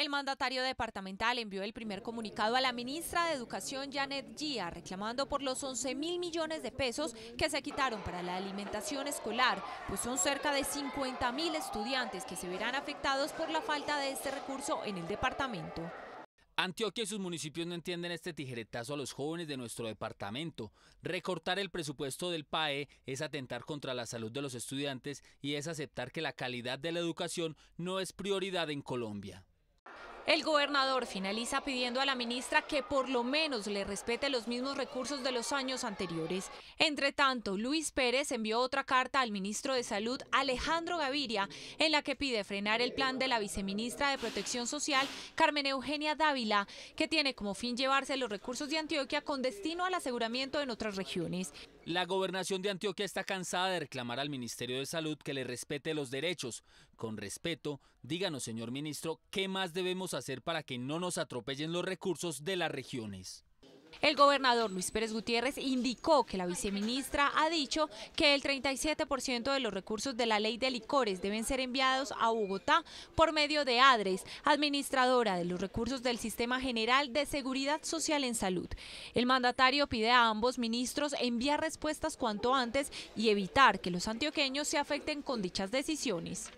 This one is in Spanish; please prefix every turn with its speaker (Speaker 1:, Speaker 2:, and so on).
Speaker 1: El mandatario departamental envió el primer comunicado a la ministra de Educación, Janet Gia, reclamando por los 11 mil millones de pesos que se quitaron para la alimentación escolar, pues son cerca de 50 mil estudiantes que se verán afectados por la falta de este recurso en el departamento.
Speaker 2: Antioquia y sus municipios no entienden este tijeretazo a los jóvenes de nuestro departamento. Recortar el presupuesto del PAE es atentar contra la salud de los estudiantes y es aceptar que la calidad de la educación no es prioridad en Colombia.
Speaker 1: El gobernador finaliza pidiendo a la ministra que por lo menos le respete los mismos recursos de los años anteriores. Entre tanto, Luis Pérez envió otra carta al ministro de Salud, Alejandro Gaviria, en la que pide frenar el plan de la viceministra de Protección Social, Carmen Eugenia Dávila, que tiene como fin llevarse los recursos de Antioquia con destino al
Speaker 2: aseguramiento
Speaker 1: en otras regiones.
Speaker 2: La gobernación de Antioquia está cansada de reclamar al Ministerio de Salud que le respete los derechos. Con respeto, díganos, señor ministro, ¿qué más debemos hacer para que no nos atropellen los recursos de las regiones? El gobernador Luis
Speaker 1: Pérez Gutiérrez indicó que la viceministra ha dicho que el 37% de los recursos de la ley de licores deben ser enviados a Bogotá por medio de ADRES, administradora de los recursos del Sistema General de Seguridad Social en Salud. El mandatario pide a ambos ministros enviar respuestas cuanto antes y evitar que los antioqueños se afecten con dichas decisiones.